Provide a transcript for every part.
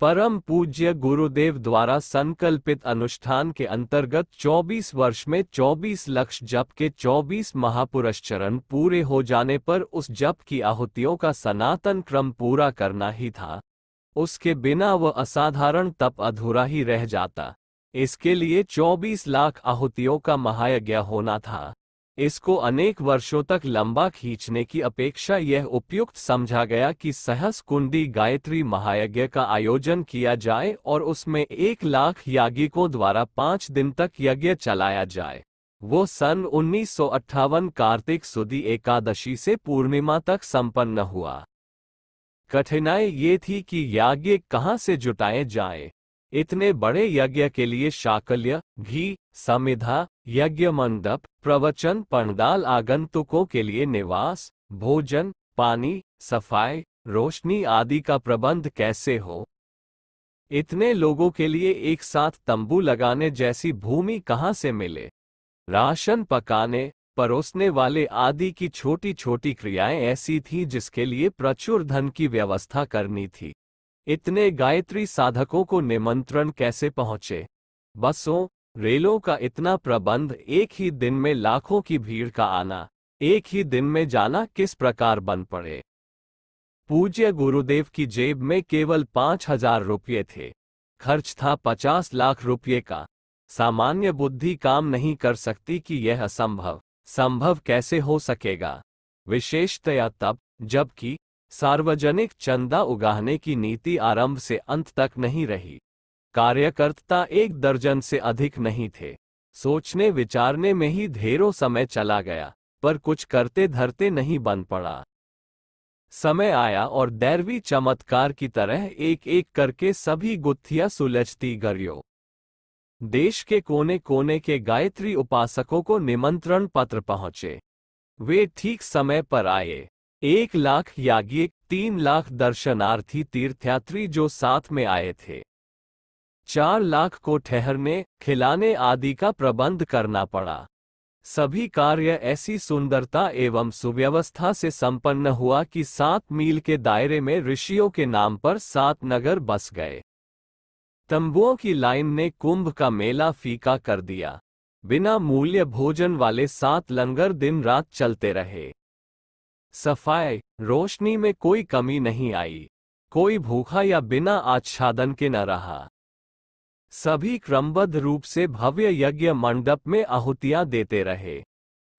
परम पूज्य गुरुदेव द्वारा संकल्पित अनुष्ठान के अंतर्गत 24 वर्ष में 24 लक्ष जप के 24 महापुरुष चरण पूरे हो जाने पर उस जप की आहुतियों का सनातन क्रम पूरा करना ही था उसके बिना वह असाधारण तप अधूरा ही रह जाता इसके लिए 24 लाख आहुतियों का महायज्ञ होना था इसको अनेक वर्षों तक लंबा खींचने की अपेक्षा यह उपयुक्त समझा गया कि सहस कुंडी गायत्री महायज्ञ का आयोजन किया जाए और उसमें एक लाख याज्ञिकों द्वारा पांच दिन तक यज्ञ चलाया जाए वो सन उन्नीस कार्तिक सुदी एकादशी से पूर्णिमा तक संपन्न हुआ कठिनाई ये थी कि याज्ञ कहाँ से जुटाए जाए इतने बड़े यज्ञ के लिए शाकल्य घी समिधा यज्ञ मंडप प्रवचन पंडाल आगंतुकों के लिए निवास भोजन पानी सफाई रोशनी आदि का प्रबंध कैसे हो इतने लोगों के लिए एक साथ तंबू लगाने जैसी भूमि कहाँ से मिले राशन पकाने परोसने वाले आदि की छोटी छोटी क्रियाएं ऐसी थीं जिसके लिए प्रचुर धन की व्यवस्था करनी थी इतने गायत्री साधकों को निमंत्रण कैसे पहुंचे बसों रेलों का इतना प्रबंध एक ही दिन में लाखों की भीड़ का आना एक ही दिन में जाना किस प्रकार बन पड़े पूज्य गुरुदेव की जेब में केवल पांच हजार रुपये थे खर्च था पचास लाख रुपये का सामान्य बुद्धि काम नहीं कर सकती कि यह असंभव संभव कैसे हो सकेगा विशेषतया तब जबकि सार्वजनिक चंदा उगाहने की नीति आरंभ से अंत तक नहीं रही कार्यकर्ता एक दर्जन से अधिक नहीं थे सोचने विचारने में ही ढेरों समय चला गया पर कुछ करते धरते नहीं बन पड़ा समय आया और दैरवी चमत्कार की तरह एक एक करके सभी गुत्थियां सुलझती गरियो देश के कोने कोने के गायत्री उपासकों को निमंत्रण पत्र पहुंचे वे ठीक समय पर आए एक लाख याज्ञिक तीन लाख दर्शनार्थी तीर्थयात्री जो साथ में आए थे चार लाख को ठहरने खिलाने आदि का प्रबंध करना पड़ा सभी कार्य ऐसी सुंदरता एवं सुव्यवस्था से संपन्न हुआ कि सात मील के दायरे में ऋषियों के नाम पर सात नगर बस गए तंबुओं की लाइन ने कुंभ का मेला फीका कर दिया बिना मूल्य भोजन वाले सात लंगर दिन रात चलते रहे सफाई रोशनी में कोई कमी नहीं आई कोई भूखा या बिना आच्छादन के न रहा सभी क्रमबद्ध रूप से भव्य यज्ञ मंडप में आहुतियां देते रहे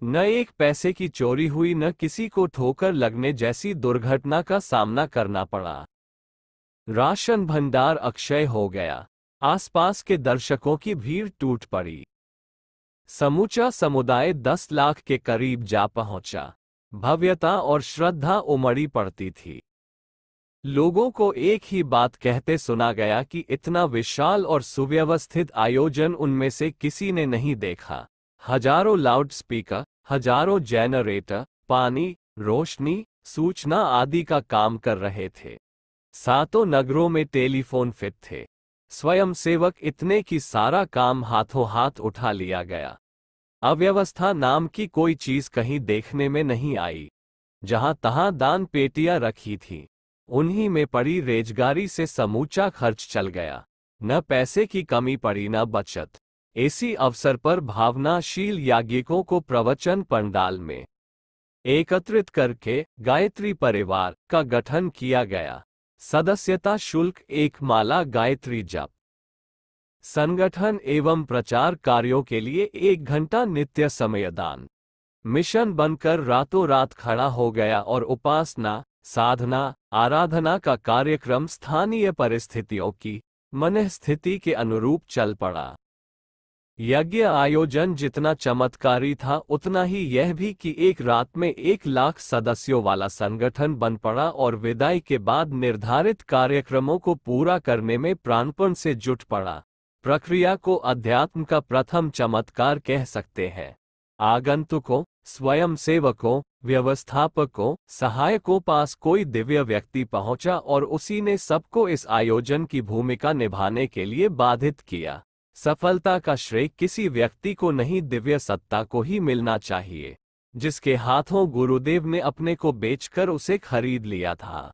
न एक पैसे की चोरी हुई न किसी को ठोकर लगने जैसी दुर्घटना का सामना करना पड़ा राशन भंडार अक्षय हो गया आसपास के दर्शकों की भीड़ टूट पड़ी समूचा समुदाय दस लाख के करीब जा पहुंचा भव्यता और श्रद्धा उमड़ी पड़ती थी लोगों को एक ही बात कहते सुना गया कि इतना विशाल और सुव्यवस्थित आयोजन उनमें से किसी ने नहीं देखा हजारों लाउडस्पीकर हजारों जेनरेटर पानी रोशनी सूचना आदि का काम कर रहे थे सातों नगरों में टेलीफोन फिट थे स्वयंसेवक इतने की सारा काम हाथों हाथ उठा लिया गया अव्यवस्था नाम की कोई चीज कहीं देखने में नहीं आई जहां तहां दान पेटियां रखी थीं उन्हीं में पड़ी रेजगारी से समूचा खर्च चल गया न पैसे की कमी पड़ी न बचत इसी अवसर पर भावनाशील याज्ञिकों को प्रवचन पंडाल में एकत्रित करके गायत्री परिवार का गठन किया गया सदस्यता शुल्क एक माला गायत्री जप संगठन एवं प्रचार कार्यों के लिए एक घंटा नित्य समयदान मिशन बनकर रातों रात खड़ा हो गया और उपासना साधना आराधना का कार्यक्रम स्थानीय परिस्थितियों की मन स्थिति के अनुरूप चल पड़ा यज्ञ आयोजन जितना चमत्कारी था उतना ही यह भी कि एक रात में एक लाख सदस्यों वाला संगठन बन पड़ा और विदाई के बाद निर्धारित कार्यक्रमों को पूरा करने में प्राणपण से जुट पड़ा प्रक्रिया को अध्यात्म का प्रथम चमत्कार कह सकते हैं आगंतुकों स्वयं सेवकों व्यवस्थापकों सहायकों पास कोई दिव्य व्यक्ति पहुंचा और उसी ने सबको इस आयोजन की भूमिका निभाने के लिए बाधित किया सफलता का श्रेय किसी व्यक्ति को नहीं दिव्य सत्ता को ही मिलना चाहिए जिसके हाथों गुरुदेव ने अपने को बेचकर उसे खरीद लिया था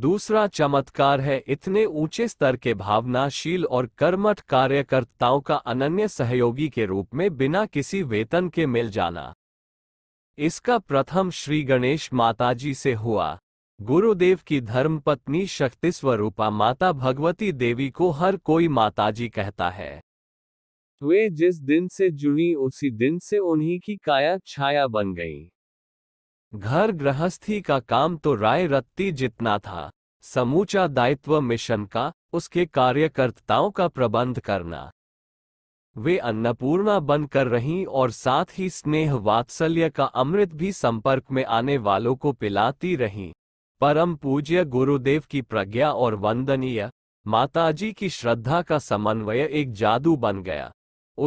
दूसरा चमत्कार है इतने ऊंचे स्तर के भावनाशील और कर्मठ कार्यकर्ताओं का अनन्य सहयोगी के रूप में बिना किसी वेतन के मिल जाना इसका प्रथम श्री गणेश माताजी से हुआ गुरुदेव की धर्मपत्नी शक्ति स्वरूपा माता भगवती देवी को हर कोई माताजी कहता है वे जिस दिन से जुड़ी उसी दिन से उन्हीं की काया छाया बन गई घर गृहस्थी का काम तो राय रत्ती जितना था समूचा दायित्व मिशन का उसके कार्यकर्ताओं का प्रबंध करना वे अन्नपूर्णा बन कर रहीं और साथ ही स्नेह वात्सल्य का अमृत भी संपर्क में आने वालों को पिलाती रहीं परम पूज्य गुरुदेव की प्रज्ञा और वंदनीय माताजी की श्रद्धा का समन्वय एक जादू बन गया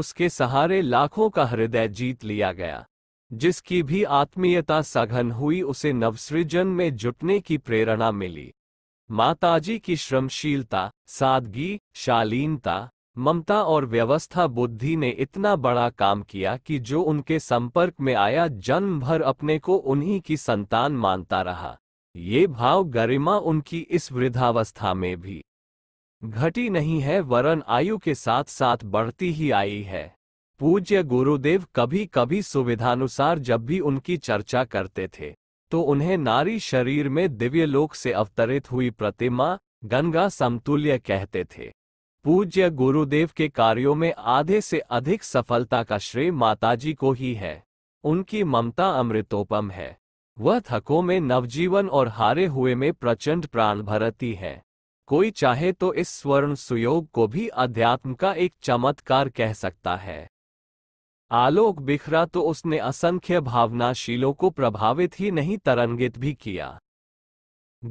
उसके सहारे लाखों का हृदय जीत लिया गया जिसकी भी आत्मीयता सघन हुई उसे नवसृजन में जुटने की प्रेरणा मिली माताजी की श्रमशीलता सादगी शालीनता ममता और व्यवस्था बुद्धि ने इतना बड़ा काम किया कि जो उनके संपर्क में आया जन्म भर अपने को उन्हीं की संतान मानता रहा ये भाव गरिमा उनकी इस वृद्धावस्था में भी घटी नहीं है वरन आयु के साथ साथ बढ़ती ही आई है पूज्य गुरुदेव कभी कभी सुविधानुसार जब भी उनकी चर्चा करते थे तो उन्हें नारी शरीर में दिव्य लोक से अवतरित हुई प्रतिमा गंगा समतुल्य कहते थे पूज्य गुरुदेव के कार्यों में आधे से अधिक सफलता का श्रेय माताजी को ही है उनकी ममता अमृतोपम है वह थकों में नवजीवन और हारे हुए में प्रचंड प्राण भरती है कोई चाहे तो इस स्वर्ण सुयोग को भी अध्यात्म का एक चमत्कार कह सकता है आलोक बिखरा तो उसने असंख्य भावनाशीलों को प्रभावित ही नहीं तरंगित भी किया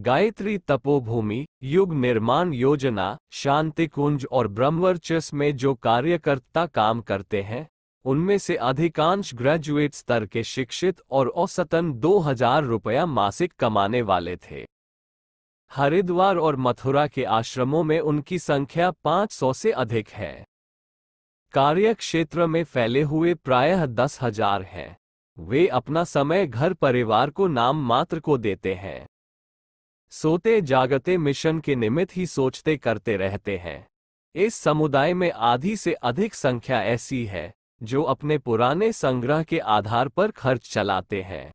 गायत्री तपोभूमि युग निर्माण योजना शांति कुंज और ब्रह्मवर्चस में जो कार्यकर्ता काम करते हैं उनमें से अधिकांश ग्रेजुएट स्तर के शिक्षित और औसतन दो हजार रुपया मासिक कमाने वाले थे हरिद्वार और मथुरा के आश्रमों में उनकी संख्या 500 से अधिक है कार्य क्षेत्र में फैले हुए प्रायः दस हजार हैं वे अपना समय घर परिवार को नाम मात्र को देते हैं सोते जागते मिशन के निमित्त ही सोचते करते रहते हैं इस समुदाय में आधी से अधिक संख्या ऐसी है जो अपने पुराने संग्रह के आधार पर खर्च चलाते हैं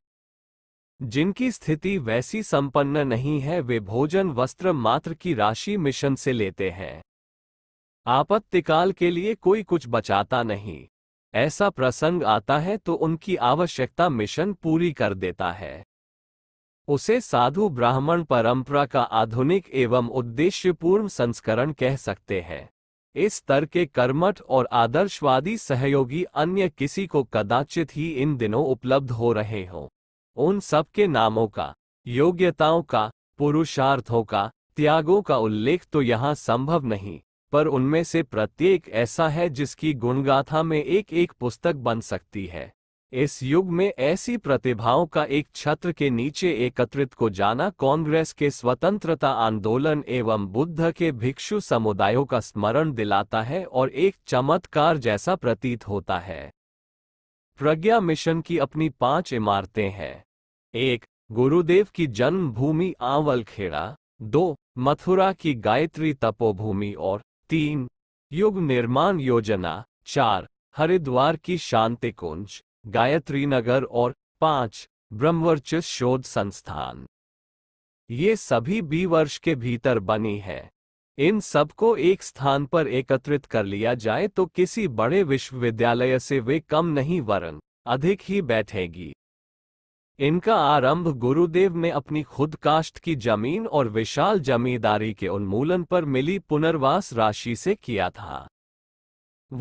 जिनकी स्थिति वैसी संपन्न नहीं है वे भोजन वस्त्र मात्र की राशि मिशन से लेते हैं आपत्तिकाल के लिए कोई कुछ बचाता नहीं ऐसा प्रसंग आता है तो उनकी आवश्यकता मिशन पूरी कर देता है उसे साधु ब्राह्मण परंपरा का आधुनिक एवं उद्देश्यपूर्ण संस्करण कह सकते हैं इस स्तर के कर्मठ और आदर्शवादी सहयोगी अन्य किसी को कदाचित ही इन दिनों उपलब्ध हो रहे हों उन सबके नामों का योग्यताओं का पुरुषार्थों का त्यागों का उल्लेख तो यहाँ संभव नहीं पर उनमें से प्रत्येक ऐसा है जिसकी गुणगाथा में एक एक पुस्तक बन सकती है इस युग में ऐसी प्रतिभाओं का एक छत्र के नीचे एकत्रित को जाना कांग्रेस के स्वतंत्रता आंदोलन एवं बुद्ध के भिक्षु समुदायों का स्मरण दिलाता है और एक चमत्कार जैसा प्रतीत होता है प्रज्ञा मिशन की अपनी पांच इमारतें हैं एक गुरुदेव की जन्मभूमि आंवलखेड़ा दो मथुरा की गायत्री तपोभूमि और तीन युग निर्माण योजना चार हरिद्वार की शांति कुंज गायत्री नगर और पांच ब्रह्मवर्च शोध संस्थान ये सभी बी वर्ष के भीतर बनी है इन सबको एक स्थान पर एकत्रित कर लिया जाए तो किसी बड़े विश्वविद्यालय से वे कम नहीं वरन अधिक ही बैठेगी इनका आरंभ गुरुदेव ने अपनी खुद काश्त की जमीन और विशाल जमींदारी के उन्मूलन पर मिली पुनर्वास राशि से किया था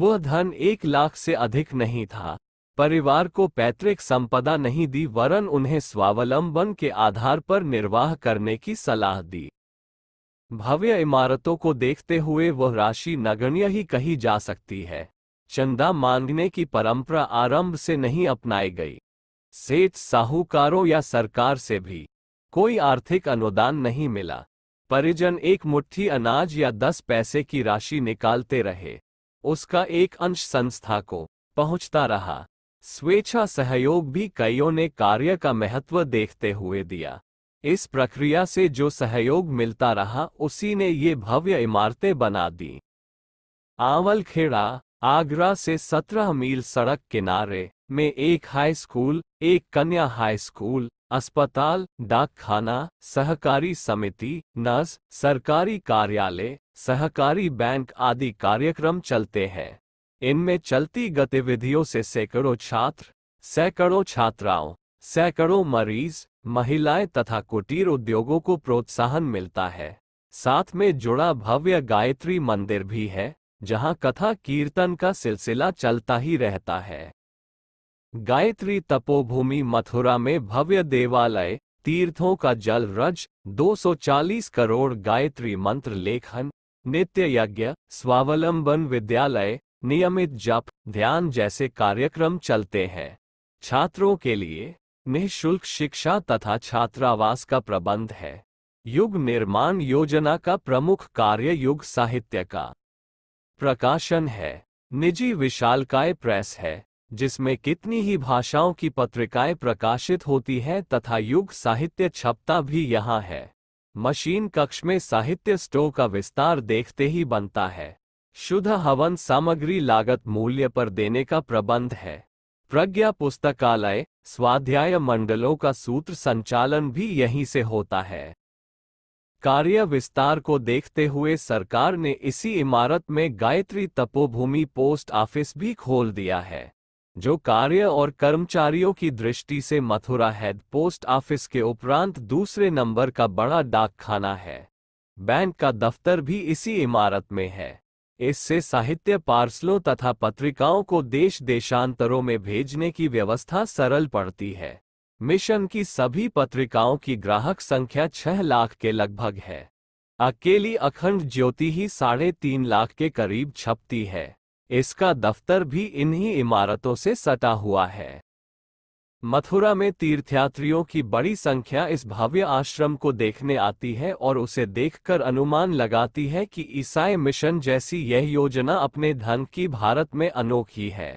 वह धन एक लाख से अधिक नहीं था परिवार को पैतृक संपदा नहीं दी वरन उन्हें स्वावलंबन के आधार पर निर्वाह करने की सलाह दी भव्य इमारतों को देखते हुए वह राशि नगण्य ही कही जा सकती है चंदा मांगने की परंपरा आरंभ से नहीं अपनाई गई सेठ साहूकारों या सरकार से भी कोई आर्थिक अनुदान नहीं मिला परिजन एक मुट्ठी अनाज या दस पैसे की राशि निकालते रहे उसका एक अंश संस्था को पहुंचता रहा स्वेच्छा सहयोग भी कईयों ने कार्य का महत्व देखते हुए दिया इस प्रक्रिया से जो सहयोग मिलता रहा उसी ने ये भव्य इमारतें बना दी आंवलखेड़ा आगरा से 17 मील सड़क किनारे में एक हाई स्कूल एक कन्या हाई स्कूल अस्पताल डाकखाना सहकारी समिति नर्स सरकारी कार्यालय सहकारी बैंक आदि कार्यक्रम चलते हैं इनमें चलती गतिविधियों से सैकड़ों छात्र सैकड़ों छात्राओं सैकड़ों मरीज महिलाएं तथा कुटीर उद्योगों को प्रोत्साहन मिलता है साथ में जुड़ा भव्य गायत्री मंदिर भी है जहां कथा कीर्तन का सिलसिला चलता ही रहता है गायत्री तपोभूमि मथुरा में भव्य देवालय तीर्थों का जल रज 240 करोड़ गायत्री मंत्र लेखन नित्य यज्ञ स्वावलंबन विद्यालय नियमित जप ध्यान जैसे कार्यक्रम चलते हैं छात्रों के लिए निःशुल्क शिक्षा तथा छात्रावास का प्रबंध है युग निर्माण योजना का प्रमुख कार्य युग साहित्य का प्रकाशन है निजी विशालकाय प्रेस है जिसमें कितनी ही भाषाओं की पत्रिकाएं प्रकाशित होती हैं तथा युग साहित्य छपता भी यहाँ है मशीन कक्ष में साहित्य स्टोर का विस्तार देखते ही बनता है शुद्ध हवन सामग्री लागत मूल्य पर देने का प्रबंध है प्रज्ञा पुस्तकालय स्वाध्याय मंडलों का सूत्र संचालन भी यहीं से होता है कार्य विस्तार को देखते हुए सरकार ने इसी इमारत में गायत्री तपोभूमि पोस्ट ऑफिस भी खोल दिया है जो कार्य और कर्मचारियों की दृष्टि से मथुरा हेड पोस्ट ऑफिस के उपरांत दूसरे नंबर का बड़ा डाकखाना है बैंक का दफ्तर भी इसी इमारत में है इससे साहित्य पार्सलों तथा पत्रिकाओं को देश देशांतरों में भेजने की व्यवस्था सरल पड़ती है मिशन की सभी पत्रिकाओं की ग्राहक संख्या छह लाख के लगभग है अकेली अखंड ज्योति ही साढ़े तीन लाख के करीब छपती है इसका दफ्तर भी इन्हीं इमारतों से सटा हुआ है मथुरा में तीर्थयात्रियों की बड़ी संख्या इस भव्य आश्रम को देखने आती है और उसे देखकर अनुमान लगाती है कि ईसाई मिशन जैसी यह योजना अपने धन की भारत में अनोखी है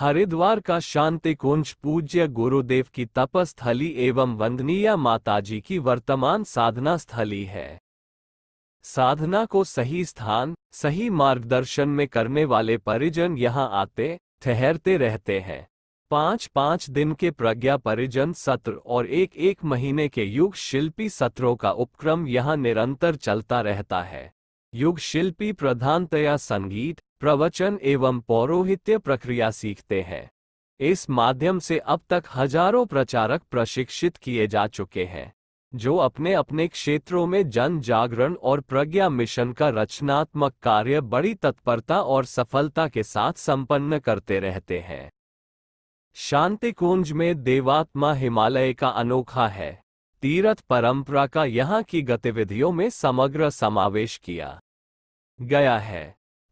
हरिद्वार का शांति कुंज पूज्य गुरुदेव की तपस्थली एवं वंदनीय माताजी की वर्तमान साधना स्थली है साधना को सही स्थान सही मार्गदर्शन में करने वाले परिजन यहाँ आते ठहरते रहते हैं पाँच पाँच दिन के प्रज्ञा परिजन सत्र और एक एक महीने के युग शिल्पी सत्रों का उपक्रम यहाँ निरंतर चलता रहता है युग शिल्पी प्रधानतया संगीत प्रवचन एवं पौरोहित्य प्रक्रिया सीखते हैं इस माध्यम से अब तक हजारों प्रचारक प्रशिक्षित किए जा चुके हैं जो अपने अपने क्षेत्रों में जन जागरण और प्रज्ञा मिशन का रचनात्मक कार्य बड़ी तत्परता और सफलता के साथ संपन्न करते रहते हैं शांति कुंज में देवात्मा हिमालय का अनोखा है तीरथ परंपरा का यहाँ की गतिविधियों में समग्र समावेश किया गया है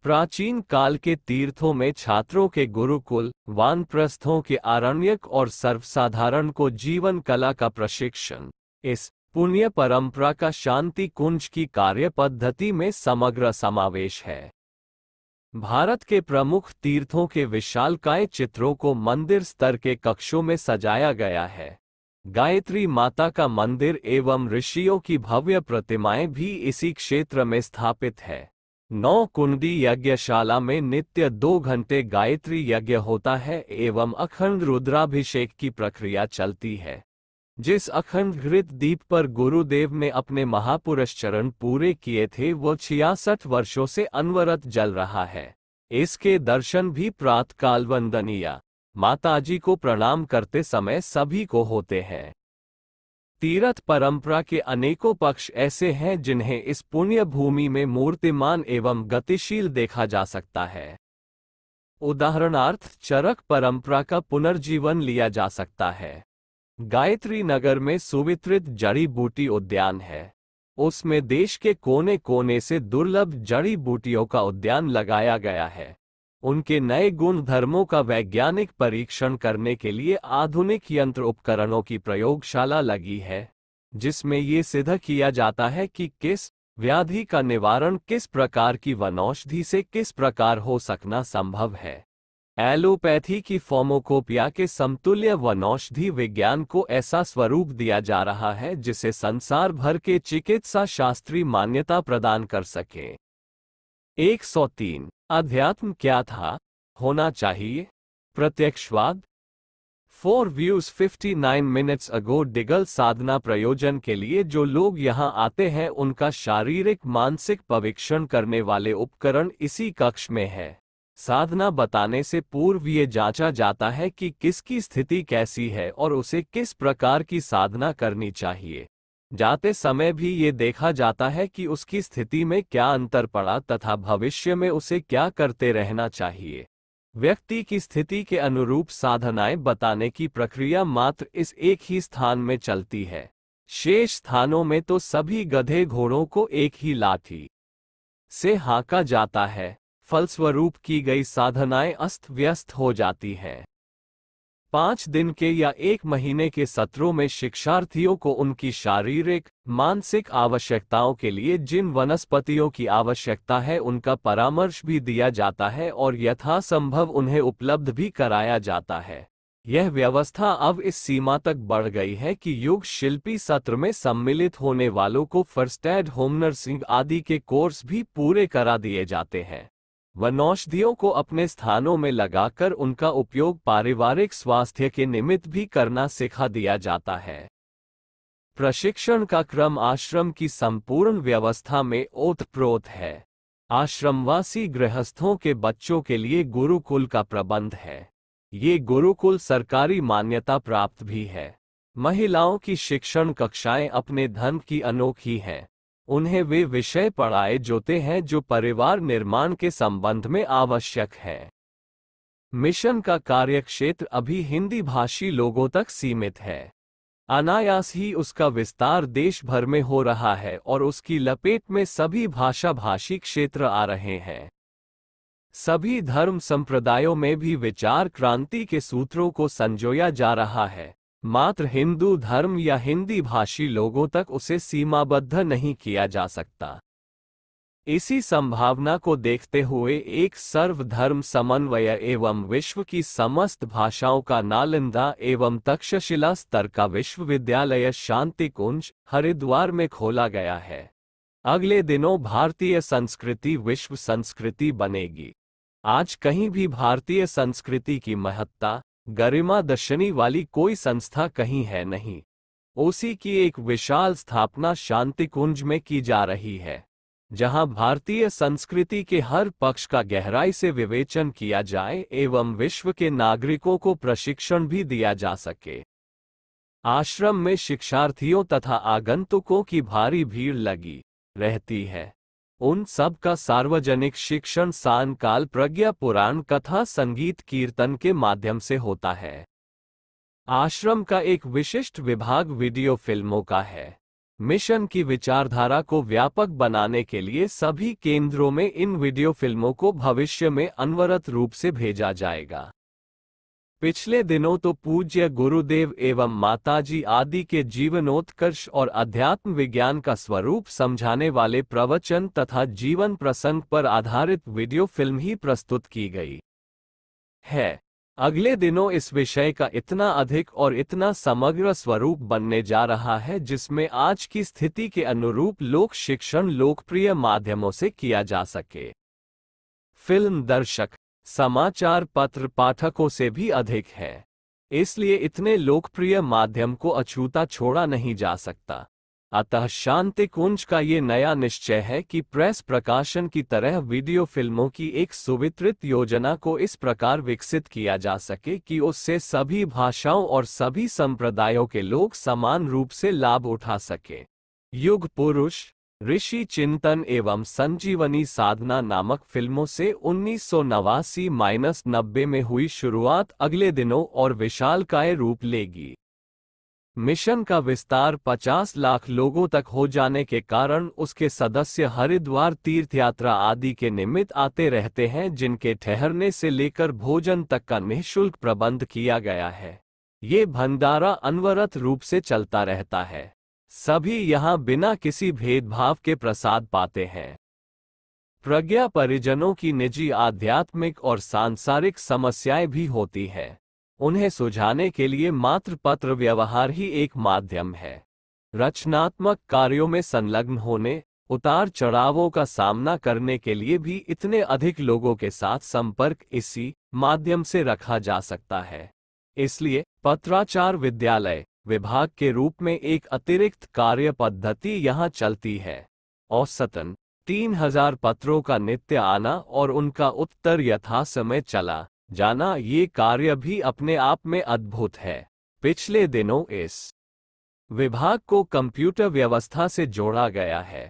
प्राचीन काल के तीर्थों में छात्रों के गुरुकुल वानप्रस्थों के आरण्यक और सर्वसाधारण को जीवन कला का प्रशिक्षण इस पुण्य परंपरा का शांति कुंज की कार्य पद्धति में समग्र समावेश है भारत के प्रमुख तीर्थों के विशालकाय चित्रों को मंदिर स्तर के कक्षों में सजाया गया है गायत्री माता का मंदिर एवं ऋषियों की भव्य प्रतिमाएं भी इसी क्षेत्र में स्थापित है नौ कुंडी यज्ञशाला में नित्य दो घंटे गायत्री यज्ञ होता है एवं अखंड रुद्राभिषेक की प्रक्रिया चलती है जिस अखंड घृत दीप पर गुरुदेव ने अपने महापुरुष चरण पूरे किए थे वो छियासठ वर्षों से अनवरत जल रहा है इसके दर्शन भी प्रात काल वंदनीय माताजी को प्रणाम करते समय सभी को होते हैं तीरथ परंपरा के अनेकों पक्ष ऐसे हैं जिन्हें इस पुण्य भूमि में मूर्तिमान एवं गतिशील देखा जा सकता है उदाहरणार्थ चरक परंपरा का पुनर्जीवन लिया जा सकता है गायत्री नगर में सुवितरित जड़ी बूटी उद्यान है उसमें देश के कोने कोने से दुर्लभ जड़ी बूटियों का उद्यान लगाया गया है उनके नए गुण धर्मों का वैज्ञानिक परीक्षण करने के लिए आधुनिक यंत्र उपकरणों की प्रयोगशाला लगी है जिसमें ये सिद्ध किया जाता है कि किस व्याधि का निवारण किस प्रकार की वनौषधि से किस प्रकार हो सकना संभव है एलोपैथी की फॉर्मोकोपिया के समतुल्य वनौषधि विज्ञान को ऐसा स्वरूप दिया जा रहा है जिसे संसार भर के चिकित्सा शास्त्री मान्यता प्रदान कर सके 103 अध्यात्म क्या था होना चाहिए प्रत्यक्षवाद फोर व्यूज 59 मिनट्स अगो डिगल साधना प्रयोजन के लिए जो लोग यहाँ आते हैं उनका शारीरिक मानसिक परीक्षण करने वाले उपकरण इसी कक्ष में है साधना बताने से पूर्व ये जांचा जाता है कि किसकी स्थिति कैसी है और उसे किस प्रकार की साधना करनी चाहिए जाते समय भी ये देखा जाता है कि उसकी स्थिति में क्या अंतर पड़ा तथा भविष्य में उसे क्या करते रहना चाहिए व्यक्ति की स्थिति के अनुरूप साधनाएं बताने की प्रक्रिया मात्र इस एक ही स्थान में चलती है शेष स्थानों में तो सभी गधे घोड़ों को एक ही लाठी से हाका जाता है फलस्वरूप की गई साधनाएं अस्त व्यस्त हो जाती हैं पाँच दिन के या एक महीने के सत्रों में शिक्षार्थियों को उनकी शारीरिक मानसिक आवश्यकताओं के लिए जिन वनस्पतियों की आवश्यकता है उनका परामर्श भी दिया जाता है और यथासंभव उन्हें उपलब्ध भी कराया जाता है यह व्यवस्था अब इस सीमा तक बढ़ गई है कि युग शिल्पी सत्र में सम्मिलित होने वालों को फर्स्टैड होमनर सिंह आदि के कोर्स भी पूरे करा दिए जाते हैं वनौषधियों को अपने स्थानों में लगाकर उनका उपयोग पारिवारिक स्वास्थ्य के निमित्त भी करना सिखा दिया जाता है प्रशिक्षण का क्रम आश्रम की संपूर्ण व्यवस्था में ओतप्रोत है आश्रमवासी गृहस्थों के बच्चों के लिए गुरुकुल का प्रबंध है ये गुरुकुल सरकारी मान्यता प्राप्त भी है महिलाओं की शिक्षण कक्षाएं अपने धन की अनोखी हैं उन्हें वे विषय पढ़ाए जोते हैं जो परिवार निर्माण के संबंध में आवश्यक हैं मिशन का कार्यक्षेत्र अभी हिंदी भाषी लोगों तक सीमित है अनायास ही उसका विस्तार देश भर में हो रहा है और उसकी लपेट में सभी भाषा भाषी क्षेत्र आ रहे हैं सभी धर्म संप्रदायों में भी विचार क्रांति के सूत्रों को संजोया जा रहा है मात्र हिंदू धर्म या हिंदी भाषी लोगों तक उसे सीमाबद्ध नहीं किया जा सकता इसी संभावना को देखते हुए एक सर्वधर्म समन्वय एवं विश्व की समस्त भाषाओं का नालंदा एवं तक्षशिला स्तर का विश्वविद्यालय शांति कुंज हरिद्वार में खोला गया है अगले दिनों भारतीय संस्कृति विश्व संस्कृति बनेगी आज कहीं भी भारतीय संस्कृति की महत्ता गरिमा दर्शनी वाली कोई संस्था कहीं है नहीं ओसी की एक विशाल स्थापना शांति कुंज में की जा रही है जहां भारतीय संस्कृति के हर पक्ष का गहराई से विवेचन किया जाए एवं विश्व के नागरिकों को प्रशिक्षण भी दिया जा सके आश्रम में शिक्षार्थियों तथा आगंतुकों की भारी भीड़ लगी रहती है उन सब का सार्वजनिक शिक्षण सांकाल प्रज्ञा पुराण कथा संगीत कीर्तन के माध्यम से होता है आश्रम का एक विशिष्ट विभाग वीडियो फिल्मों का है मिशन की विचारधारा को व्यापक बनाने के लिए सभी केंद्रों में इन वीडियो फिल्मों को भविष्य में अनवरत रूप से भेजा जाएगा पिछले दिनों तो पूज्य गुरुदेव एवं माताजी आदि के जीवनोत्कर्ष और अध्यात्म विज्ञान का स्वरूप समझाने वाले प्रवचन तथा जीवन प्रसंग पर आधारित वीडियो फिल्म ही प्रस्तुत की गई है अगले दिनों इस विषय का इतना अधिक और इतना समग्र स्वरूप बनने जा रहा है जिसमें आज की स्थिति के अनुरूप लोक शिक्षण लोकप्रिय माध्यमों से किया जा सके फिल्म दर्शक समाचार पत्र पाठकों से भी अधिक है इसलिए इतने लोकप्रिय माध्यम को अछूता छोड़ा नहीं जा सकता अतः शांति कुंज का ये नया निश्चय है कि प्रेस प्रकाशन की तरह वीडियो फिल्मों की एक सुवितरित योजना को इस प्रकार विकसित किया जा सके कि उससे सभी भाषाओं और सभी संप्रदायों के लोग समान रूप से लाभ उठा सके युग पुरुष ऋषि चिंतन एवं संजीवनी साधना नामक फिल्मों से उन्नीस सौ नवासी माइनस नब्बे में हुई शुरुआत अगले दिनों और विशालकाय रूप लेगी मिशन का विस्तार 50 लाख लोगों तक हो जाने के कारण उसके सदस्य हरिद्वार तीर्थयात्रा आदि के निमित्त आते रहते हैं जिनके ठहरने से लेकर भोजन तक का निःशुल्क प्रबंध किया गया है ये भंडारा अनवरत रूप से चलता रहता है सभी यहाँ बिना किसी भेदभाव के प्रसाद पाते हैं प्रज्ञा परिजनों की निजी आध्यात्मिक और सांसारिक समस्याएं भी होती हैं उन्हें सुझाने के लिए मात्र पत्र व्यवहार ही एक माध्यम है रचनात्मक कार्यों में संलग्न होने उतार चढ़ावों का सामना करने के लिए भी इतने अधिक लोगों के साथ संपर्क इसी माध्यम से रखा जा सकता है इसलिए पत्राचार विद्यालय विभाग के रूप में एक अतिरिक्त कार्य पद्धति यहाँ चलती है औसतन 3000 पत्रों का नित्य आना और उनका उत्तर यथासमय चला जाना ये कार्य भी अपने आप में अद्भुत है पिछले दिनों इस विभाग को कंप्यूटर व्यवस्था से जोड़ा गया है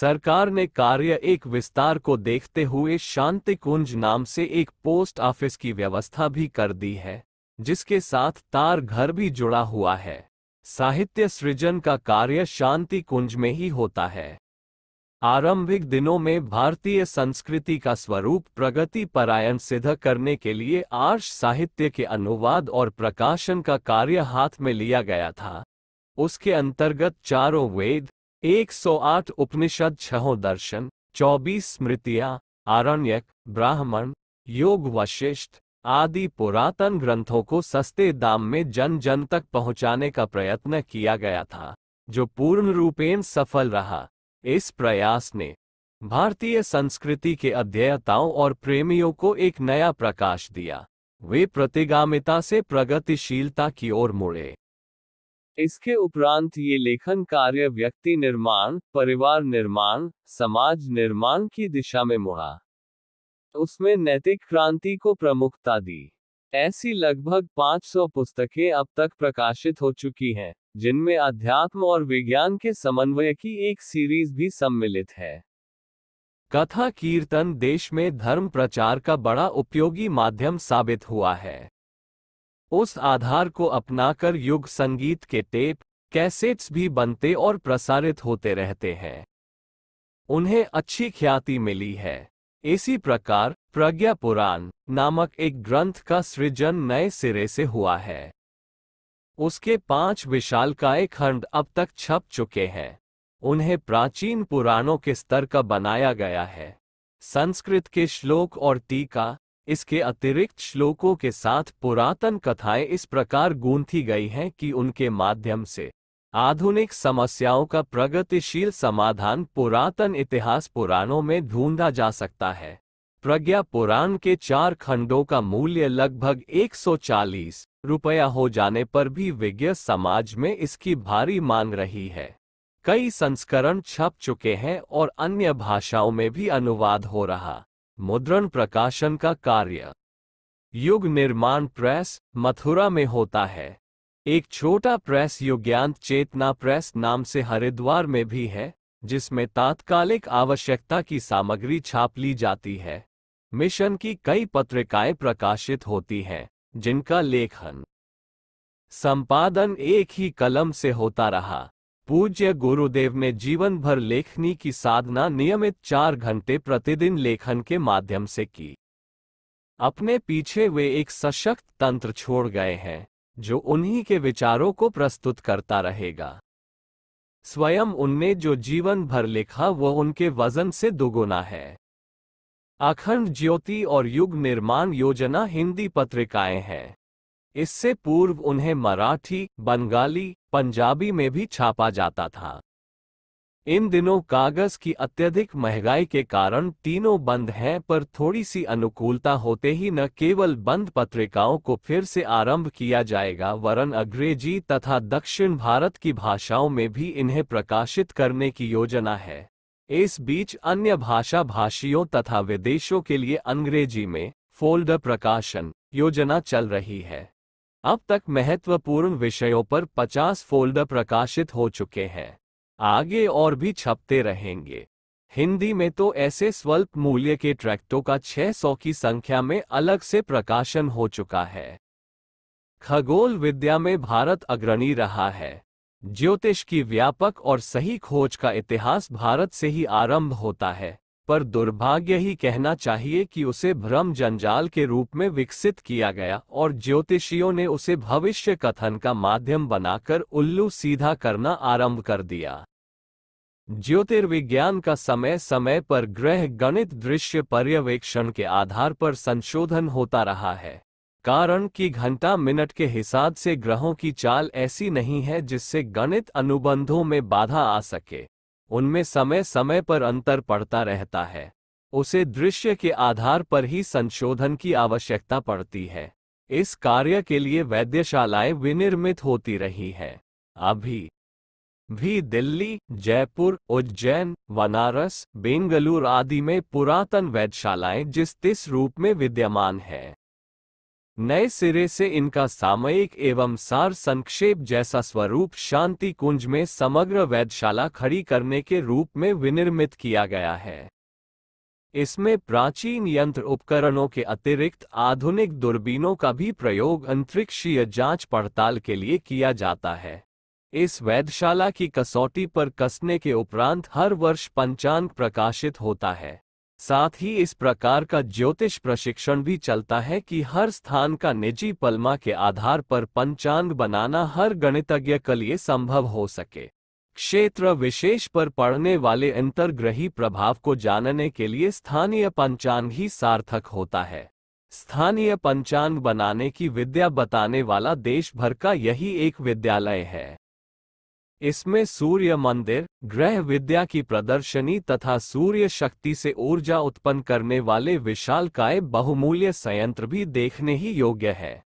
सरकार ने कार्य एक विस्तार को देखते हुए शांति कुंज नाम से एक पोस्ट ऑफिस की व्यवस्था भी कर दी है जिसके साथ तार घर भी जुड़ा हुआ है साहित्य सृजन का कार्य शांति कुंज में ही होता है आरंभिक दिनों में भारतीय संस्कृति का स्वरूप प्रगति परायण सिद्ध करने के लिए आर्ष साहित्य के अनुवाद और प्रकाशन का कार्य हाथ में लिया गया था उसके अंतर्गत चारों वेद 108 उपनिषद छहों दर्शन 24 स्मृतियां आरण्यक ब्राह्मण योग वशिष्ठ आदि पुरातन ग्रंथों को सस्ते दाम में जन जन तक पहुंचाने का प्रयत्न किया गया था जो पूर्ण रूपेण सफल रहा इस प्रयास ने भारतीय संस्कृति के अध्ययताओं और प्रेमियों को एक नया प्रकाश दिया वे प्रतिगामिता से प्रगतिशीलता की ओर मुड़े इसके उपरांत ये लेखन कार्य व्यक्ति निर्माण परिवार निर्माण समाज निर्माण की दिशा में मुड़ा उसमें नैतिक क्रांति को प्रमुखता दी ऐसी लगभग 500 पुस्तकें अब तक प्रकाशित हो चुकी हैं जिनमें अध्यात्म और विज्ञान के समन्वय की एक सीरीज भी सम्मिलित है कथा कीर्तन देश में धर्म प्रचार का बड़ा उपयोगी माध्यम साबित हुआ है उस आधार को अपनाकर युग संगीत के टेप कैसेट्स भी बनते और प्रसारित होते रहते हैं उन्हें अच्छी ख्याति मिली है इसी प्रकार प्रज्ञा पुराण नामक एक ग्रंथ का सृजन नए सिरे से हुआ है उसके पांच विशालकाय खंड अब तक छप चुके हैं उन्हें प्राचीन पुराणों के स्तर का बनाया गया है संस्कृत के श्लोक और टीका इसके अतिरिक्त श्लोकों के साथ पुरातन कथाएं इस प्रकार गूंथी गई हैं कि उनके माध्यम से आधुनिक समस्याओं का प्रगतिशील समाधान पुरातन इतिहास पुराणों में ढूंढा जा सकता है प्रज्ञा पुराण के चार खंडों का मूल्य लगभग 140 रुपया हो जाने पर भी विज्ञ समाज में इसकी भारी मांग रही है कई संस्करण छप चुके हैं और अन्य भाषाओं में भी अनुवाद हो रहा मुद्रण प्रकाशन का कार्य युग निर्माण प्रेस मथुरा में होता है एक छोटा प्रेस योग्यांत चेतना प्रेस नाम से हरिद्वार में भी है जिसमें तात्कालिक आवश्यकता की सामग्री छाप ली जाती है मिशन की कई पत्रिकाएं प्रकाशित होती हैं जिनका लेखन संपादन एक ही कलम से होता रहा पूज्य गुरुदेव ने जीवन भर लेखनी की साधना नियमित चार घंटे प्रतिदिन लेखन के माध्यम से की अपने पीछे वे एक सशक्त तंत्र छोड़ गए हैं जो उन्हीं के विचारों को प्रस्तुत करता रहेगा स्वयं उनने जो जीवन भर लिखा वह उनके वजन से दुगुना है अखंड ज्योति और युग निर्माण योजना हिंदी पत्रिकाएं हैं इससे पूर्व उन्हें मराठी बंगाली पंजाबी में भी छापा जाता था इन दिनों कागज की अत्यधिक महंगाई के कारण तीनों बंद हैं पर थोड़ी सी अनुकूलता होते ही न केवल बंद पत्रिकाओं को फिर से आरंभ किया जाएगा वरन अंग्रेजी तथा दक्षिण भारत की भाषाओं में भी इन्हें प्रकाशित करने की योजना है इस बीच अन्य भाषा भाषियों तथा विदेशों के लिए अंग्रेजी में फोल्ड प्रकाशन योजना चल रही है अब तक महत्वपूर्ण विषयों पर 50 फोल्डर प्रकाशित हो चुके हैं आगे और भी छपते रहेंगे हिंदी में तो ऐसे स्वल्प मूल्य के ट्रैक्टों का 600 की संख्या में अलग से प्रकाशन हो चुका है खगोल विद्या में भारत अग्रणी रहा है ज्योतिष की व्यापक और सही खोज का इतिहास भारत से ही आरंभ होता है पर दुर्भाग्य ही कहना चाहिए कि उसे भ्रम जंजाल के रूप में विकसित किया गया और ज्योतिषियों ने उसे भविष्य कथन का माध्यम बनाकर उल्लू सीधा करना आरंभ कर दिया ज्योतिर्विज्ञान का समय समय पर ग्रह गणित दृश्य पर्यवेक्षण के आधार पर संशोधन होता रहा है कारण कि घंटा मिनट के हिसाब से ग्रहों की चाल ऐसी नहीं है जिससे गणित अनुबंधों में बाधा आ सके उनमें समय समय पर अंतर पड़ता रहता है उसे दृश्य के आधार पर ही संशोधन की आवश्यकता पड़ती है इस कार्य के लिए वैद्यशालाएं विनिर्मित होती रही हैं अभी भी दिल्ली जयपुर उज्जैन बनारस बेंगलुरु आदि में पुरातन वैद्यशालाएं जिस तिस रूप में विद्यमान हैं नए सिरे से इनका सामयिक एवं सार संक्षेप जैसा स्वरूप शांति कुंज में समग्र वैधशाला खड़ी करने के रूप में विनिर्मित किया गया है इसमें प्राचीन यंत्र उपकरणों के अतिरिक्त आधुनिक दूरबीनों का भी प्रयोग अंतरिक्षीय जांच पड़ताल के लिए किया जाता है इस वैधशाला की कसौटी पर कसने के उपरांत हर वर्ष पंचांग प्रकाशित होता है साथ ही इस प्रकार का ज्योतिष प्रशिक्षण भी चलता है कि हर स्थान का निजी पलमा के आधार पर पंचांग बनाना हर गणितज्ञ के लिए संभव हो सके क्षेत्र विशेष पर पड़ने वाले अंतर्ग्रही प्रभाव को जानने के लिए स्थानीय पंचांग ही सार्थक होता है स्थानीय पंचांग बनाने की विद्या बताने वाला देश भर का यही एक विद्यालय है इसमें सूर्य मंदिर ग्रह विद्या की प्रदर्शनी तथा सूर्य शक्ति से ऊर्जा उत्पन्न करने वाले विशालकाय बहुमूल्य संयंत्र भी देखने ही योग्य है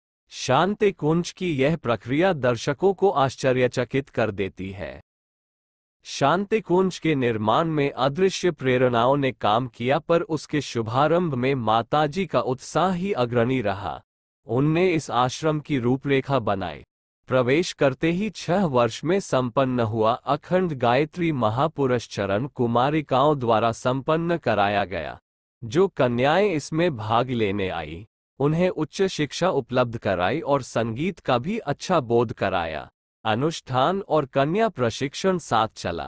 शांति कुंज की यह प्रक्रिया दर्शकों को आश्चर्यचकित कर देती है शांति कुंज के निर्माण में अदृश्य प्रेरणाओं ने काम किया पर उसके शुभारंभ में माताजी का उत्साह ही अग्रणी रहा उनने इस आश्रम की रूपरेखा बनाई प्रवेश करते ही छह वर्ष में संपन्न हुआ अखंड गायत्री महापुरुष चरण कुमारिकाओं द्वारा संपन्न कराया गया जो कन्याएं इसमें भाग लेने आई उन्हें उच्च शिक्षा उपलब्ध कराई और संगीत का भी अच्छा बोध कराया अनुष्ठान और कन्या प्रशिक्षण साथ चला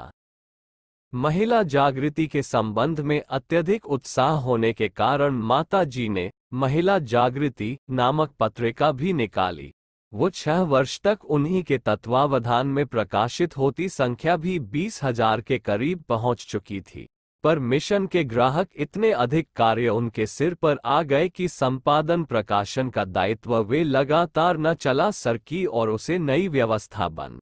महिला जागृति के संबंध में अत्यधिक उत्साह होने के कारण माता जी ने महिला जागृति नामक पत्रिका भी निकाली वो छह वर्ष तक उन्हीं के तत्वावधान में प्रकाशित होती संख्या भी बीस हजार के करीब पहुंच चुकी थी पर मिशन के ग्राहक इतने अधिक कार्य उनके सिर पर आ गए कि संपादन प्रकाशन का दायित्व वे लगातार न चला सरकी और उसे नई व्यवस्था बन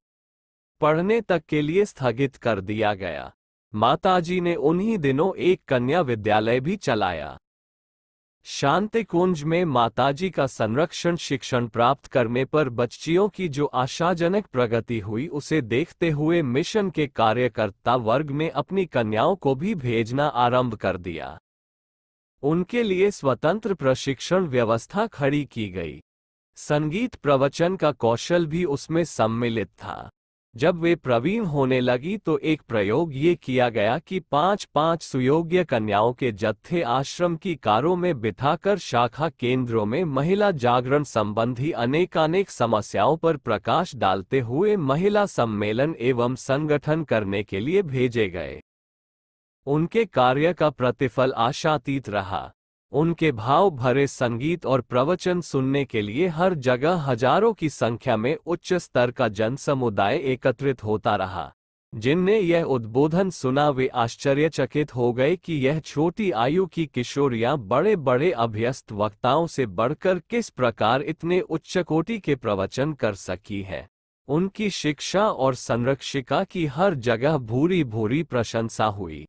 पढ़ने तक के लिए स्थगित कर दिया गया माताजी ने उन्हीं दिनों एक कन्या विद्यालय भी चलाया शांति कुंज में माताजी का संरक्षण शिक्षण प्राप्त करने पर बच्चियों की जो आशाजनक प्रगति हुई उसे देखते हुए मिशन के कार्यकर्ता वर्ग में अपनी कन्याओं को भी भेजना आरंभ कर दिया उनके लिए स्वतंत्र प्रशिक्षण व्यवस्था खड़ी की गई संगीत प्रवचन का कौशल भी उसमें सम्मिलित था जब वे प्रवीण होने लगी तो एक प्रयोग ये किया गया कि पांच पांच सुयोग्य कन्याओं के जत्थे आश्रम की कारों में बिठाकर शाखा केंद्रों में महिला जागरण संबंधी अनेकानेक समस्याओं पर प्रकाश डालते हुए महिला सम्मेलन एवं संगठन करने के लिए भेजे गए उनके कार्य का प्रतिफल आशातीत रहा उनके भाव भरे संगीत और प्रवचन सुनने के लिए हर जगह हजारों की संख्या में उच्च स्तर का जन समुदाय एकत्रित होता रहा जिनने यह उद्बोधन सुना वे आश्चर्यचकित हो गए कि यह छोटी आयु की किशोरियां बड़े बड़े अभ्यस्त वक्ताओं से बढ़कर किस प्रकार इतने उच्चकोटि के प्रवचन कर सकी है उनकी शिक्षा और संरक्षिका की हर जगह भूरी भूरी प्रशंसा हुई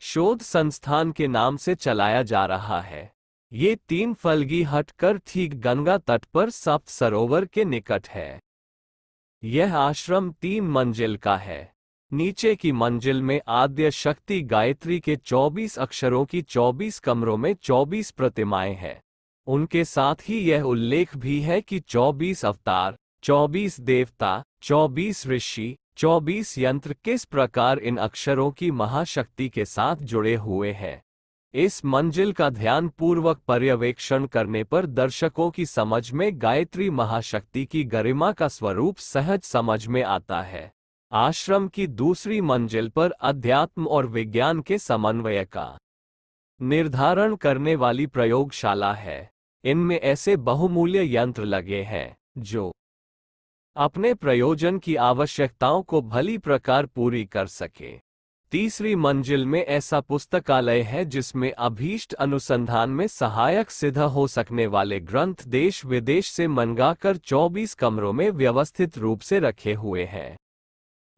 शोध संस्थान के नाम से चलाया जा रहा है ये तीन फलगी हटकर ठीक गंगा तट पर सप्त सरोवर के निकट है यह आश्रम तीन मंजिल का है नीचे की मंजिल में आद्य शक्ति गायत्री के 24 अक्षरों की 24 कमरों में 24 प्रतिमाएं हैं उनके साथ ही यह उल्लेख भी है कि 24 अवतार 24 देवता 24 ऋषि चौबीस यंत्र किस प्रकार इन अक्षरों की महाशक्ति के साथ जुड़े हुए हैं इस मंजिल का ध्यान पूर्वक पर्यवेक्षण करने पर दर्शकों की समझ में गायत्री महाशक्ति की गरिमा का स्वरूप सहज समझ में आता है आश्रम की दूसरी मंजिल पर अध्यात्म और विज्ञान के समन्वय का निर्धारण करने वाली प्रयोगशाला है इनमें ऐसे बहुमूल्य यंत्र लगे हैं जो अपने प्रयोजन की आवश्यकताओं को भली प्रकार पूरी कर सके तीसरी मंजिल में ऐसा पुस्तकालय है जिसमें अभीष्ट अनुसंधान में सहायक सिद्ध हो सकने वाले ग्रंथ देश विदेश से मंगाकर 24 कमरों में व्यवस्थित रूप से रखे हुए हैं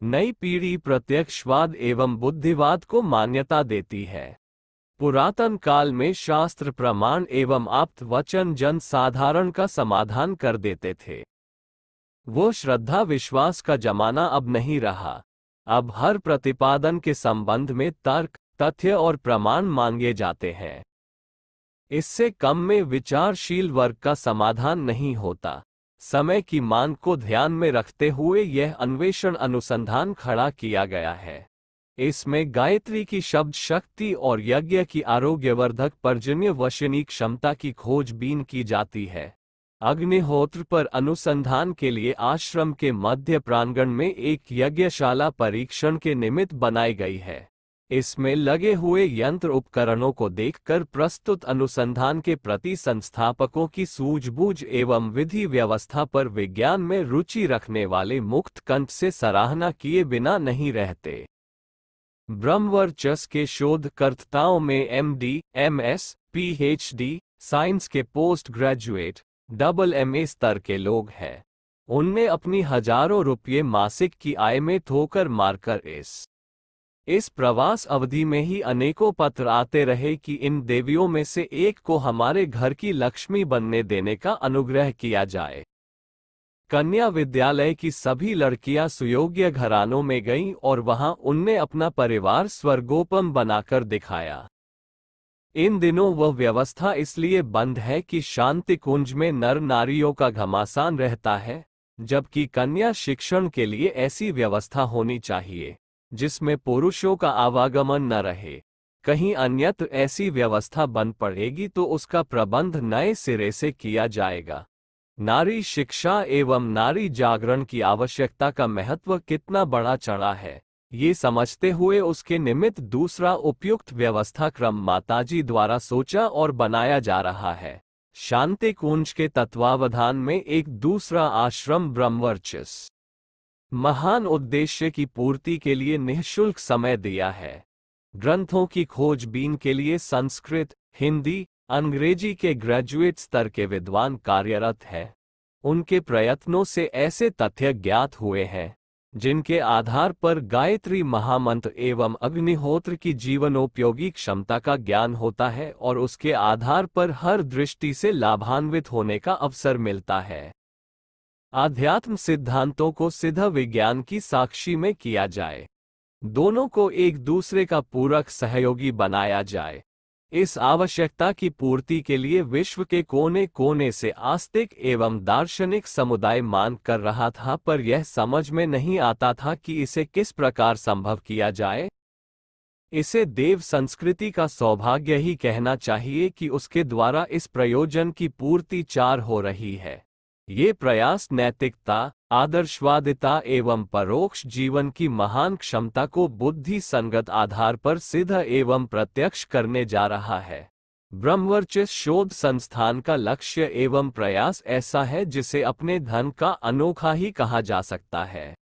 नई पीढ़ी प्रत्यक्षवाद एवं बुद्धिवाद को मान्यता देती है पुरातन काल में शास्त्र प्रमाण एवं आप्त वचन जन साधारण का समाधान कर देते थे वो श्रद्धा विश्वास का जमाना अब नहीं रहा अब हर प्रतिपादन के संबंध में तर्क तथ्य और प्रमाण मांगे जाते हैं इससे कम में विचारशील वर्ग का समाधान नहीं होता समय की मांग को ध्यान में रखते हुए यह अन्वेषण अनुसंधान खड़ा किया गया है इसमें गायत्री की शब्द शक्ति और यज्ञ की आरोग्यवर्धक पर्जन्य वशनी क्षमता की खोजबीन की जाती है अग्निहोत्र पर अनुसंधान के लिए आश्रम के मध्य प्रांगण में एक यज्ञशाला परीक्षण के निमित्त बनाई गई है इसमें लगे हुए यंत्र उपकरणों को देखकर प्रस्तुत अनुसंधान के प्रति संस्थापकों की सूझबूझ एवं विधि व्यवस्था पर विज्ञान में रुचि रखने वाले मुक्त कंठ से सराहना किए बिना नहीं रहते ब्रह्मवर्चस के शोधकर्ताओं में एमडी, एमएस, पीएचडी, साइंस के पोस्ट ग्रेजुएट डबल एम स्तर के लोग हैं उनमें अपनी हजारों रुपये मासिक की आय में थोकर मारकर इस इस प्रवास अवधि में ही अनेकों पत्र आते रहे कि इन देवियों में से एक को हमारे घर की लक्ष्मी बनने देने का अनुग्रह किया जाए कन्या विद्यालय की सभी लड़कियां सुयोग्य घरानों में गईं और वहां उनने अपना परिवार स्वर्गोपम बनाकर दिखाया इन दिनों वह व्यवस्था इसलिए बंद है कि शांति कुंज में नर नारियों का घमासान रहता है जबकि कन्या शिक्षण के लिए ऐसी व्यवस्था होनी चाहिए जिसमें पुरुषों का आवागमन न रहे कहीं अन्यत्र ऐसी व्यवस्था बन पड़ेगी तो उसका प्रबंध नए सिरे से किया जाएगा नारी शिक्षा एवं नारी जागरण की आवश्यकता का महत्व कितना बड़ा चढ़ा है ये समझते हुए उसके निमित्त दूसरा उपयुक्त व्यवस्था क्रम माताजी द्वारा सोचा और बनाया जा रहा है शांति कुंज के तत्वावधान में एक दूसरा आश्रम ब्रह्मवर्चस महान उद्देश्य की पूर्ति के लिए निःशुल्क समय दिया है ग्रंथों की खोजबीन के लिए संस्कृत हिंदी अंग्रेजी के ग्रेजुएट स्तर के विद्वान कार्यरत हैं उनके प्रयत्नों से ऐसे तथ्य ज्ञात हुए हैं जिनके आधार पर गायत्री महामंत्र एवं अग्निहोत्र की जीवनोपयोगी क्षमता का ज्ञान होता है और उसके आधार पर हर दृष्टि से लाभान्वित होने का अवसर मिलता है आध्यात्म सिद्धांतों को सिद्ध विज्ञान की साक्षी में किया जाए दोनों को एक दूसरे का पूरक सहयोगी बनाया जाए इस आवश्यकता की पूर्ति के लिए विश्व के कोने कोने से आस्तिक एवं दार्शनिक समुदाय मान कर रहा था पर यह समझ में नहीं आता था कि इसे किस प्रकार संभव किया जाए इसे देव संस्कृति का सौभाग्य ही कहना चाहिए कि उसके द्वारा इस प्रयोजन की पूर्ति चार हो रही है ये प्रयास नैतिकता आदर्शवादिता एवं परोक्ष जीवन की महान क्षमता को बुद्धि संगत आधार पर सिद्ध एवं प्रत्यक्ष करने जा रहा है ब्रह्मवर्चस शोध संस्थान का लक्ष्य एवं प्रयास ऐसा है जिसे अपने धन का अनोखा ही कहा जा सकता है